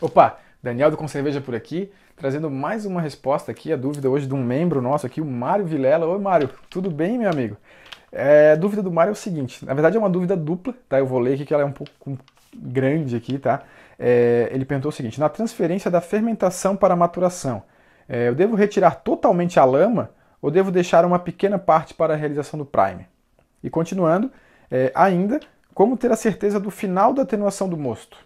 Opa, Daniel do Cerveja por aqui, trazendo mais uma resposta aqui, a dúvida hoje de um membro nosso aqui, o Mário Vilela. Oi, Mário, tudo bem, meu amigo? É, a dúvida do Mário é o seguinte, na verdade é uma dúvida dupla, tá? Eu vou ler aqui que ela é um pouco grande aqui, tá? É, ele perguntou o seguinte, na transferência da fermentação para a maturação, é, eu devo retirar totalmente a lama ou devo deixar uma pequena parte para a realização do prime? E continuando, é, ainda, como ter a certeza do final da atenuação do mosto?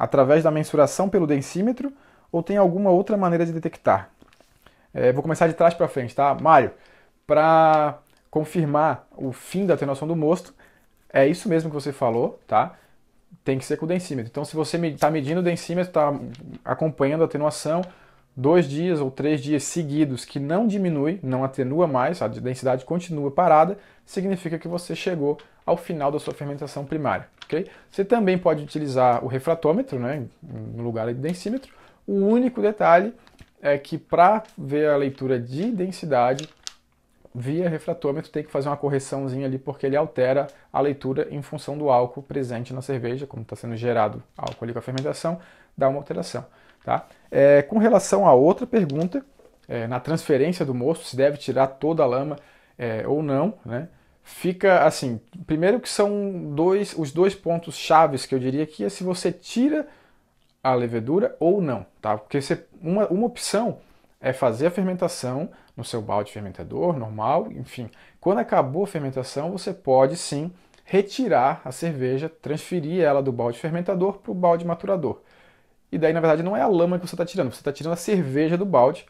através da mensuração pelo densímetro ou tem alguma outra maneira de detectar? É, vou começar de trás para frente, tá? Mário, para confirmar o fim da atenuação do mosto, é isso mesmo que você falou, tá? Tem que ser com o densímetro. Então, se você está medindo o densímetro, está acompanhando a atenuação, dois dias ou três dias seguidos que não diminui, não atenua mais, a densidade continua parada, significa que você chegou ao final da sua fermentação primária. Okay? Você também pode utilizar o refratômetro, né, no lugar do densímetro. O único detalhe é que para ver a leitura de densidade via refratômetro tem que fazer uma correçãozinha ali porque ele altera a leitura em função do álcool presente na cerveja, como está sendo gerado álcool ali com a fermentação, dá uma alteração. Tá? É, com relação à outra pergunta, é, na transferência do mosto, se deve tirar toda a lama é, ou não, né? fica assim, primeiro que são dois, os dois pontos chaves que eu diria que é se você tira a levedura ou não, tá? Porque você, uma, uma opção é fazer a fermentação no seu balde fermentador normal, enfim. Quando acabou a fermentação, você pode sim retirar a cerveja, transferir ela do balde fermentador para o balde maturador. E daí, na verdade, não é a lama que você está tirando, você está tirando a cerveja do balde,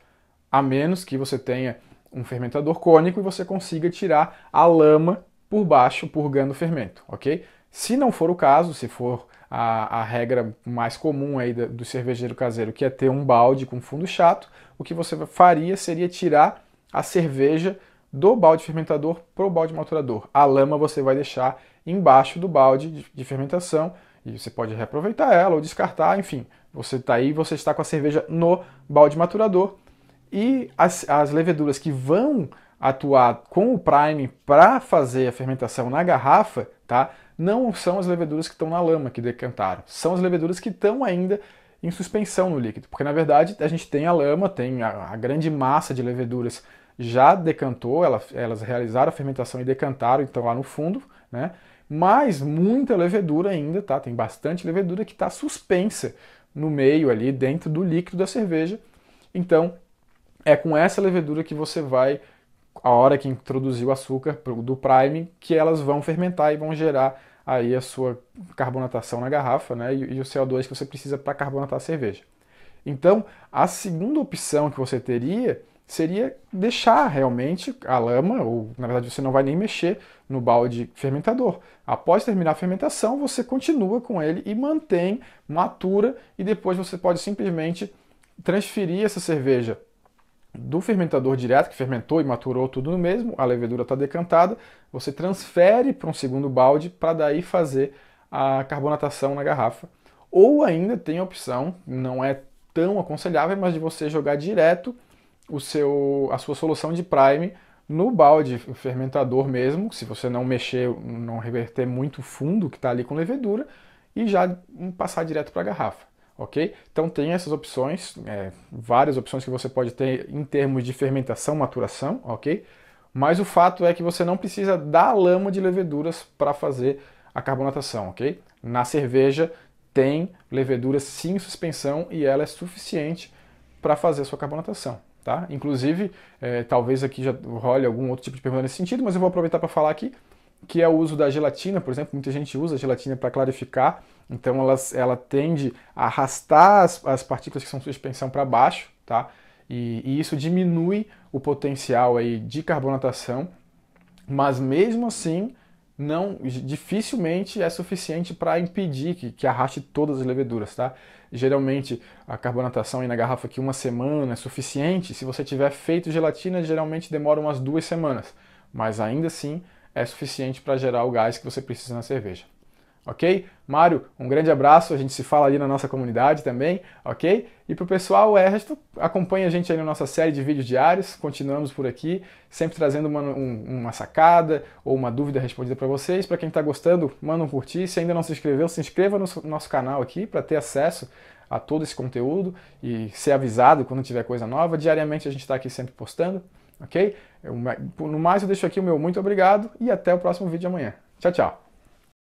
a menos que você tenha um fermentador cônico e você consiga tirar a lama por baixo, purgando o fermento, ok? Se não for o caso, se for a, a regra mais comum aí do, do cervejeiro caseiro, que é ter um balde com fundo chato, o que você faria seria tirar a cerveja do balde fermentador para o balde maturador. A lama você vai deixar embaixo do balde de, de fermentação e você pode reaproveitar ela ou descartar, enfim. Você está aí, você está com a cerveja no balde maturador e as, as leveduras que vão atuar com o prime para fazer a fermentação na garrafa, tá? Não são as leveduras que estão na lama que decantaram, são as leveduras que estão ainda em suspensão no líquido, porque na verdade a gente tem a lama, tem a, a grande massa de leveduras já decantou, ela, elas realizaram a fermentação e decantaram, então lá no fundo, né? Mas muita levedura ainda, tá? Tem bastante levedura que está suspensa no meio ali, dentro do líquido da cerveja. Então é com essa levedura que você vai, a hora que introduzir o açúcar do prime, que elas vão fermentar e vão gerar aí a sua carbonatação na garrafa, né? E, e o CO2 que você precisa para carbonatar a cerveja. Então, a segunda opção que você teria seria deixar realmente a lama, ou na verdade você não vai nem mexer no balde fermentador. Após terminar a fermentação, você continua com ele e mantém, matura, e depois você pode simplesmente transferir essa cerveja do fermentador direto, que fermentou e maturou tudo no mesmo, a levedura está decantada, você transfere para um segundo balde para daí fazer a carbonatação na garrafa. Ou ainda tem a opção, não é tão aconselhável, mas de você jogar direto o seu, a sua solução de prime no balde fermentador mesmo, se você não mexer, não reverter muito fundo que está ali com levedura, e já passar direto para a garrafa ok? Então tem essas opções, é, várias opções que você pode ter em termos de fermentação, maturação, ok? Mas o fato é que você não precisa da lama de leveduras para fazer a carbonatação, ok? Na cerveja tem levedura sim em suspensão e ela é suficiente para fazer a sua carbonatação, tá? Inclusive, é, talvez aqui já role algum outro tipo de pergunta nesse sentido, mas eu vou aproveitar para falar aqui que é o uso da gelatina, por exemplo, muita gente usa gelatina para clarificar então ela, ela tende a arrastar as, as partículas que são suspensão para baixo, tá? E, e, isso diminui o potencial aí de carbonatação, mas mesmo assim não dificilmente é suficiente para impedir que, que arraste todas as leveduras, tá? Geralmente a carbonatação aí na garrafa aqui uma semana é suficiente. Se você tiver feito gelatina, geralmente demora umas duas semanas, mas ainda assim é suficiente para gerar o gás que você precisa na cerveja ok? Mário, um grande abraço, a gente se fala ali na nossa comunidade também, ok? E para o pessoal, é resto, acompanha a gente aí na nossa série de vídeos diários, continuamos por aqui, sempre trazendo uma, um, uma sacada ou uma dúvida respondida para vocês. Para quem está gostando, manda um curtir, se ainda não se inscreveu, se inscreva no nosso canal aqui para ter acesso a todo esse conteúdo e ser avisado quando tiver coisa nova. Diariamente a gente está aqui sempre postando, ok? Eu, no mais, eu deixo aqui o meu muito obrigado e até o próximo vídeo de amanhã. Tchau, tchau!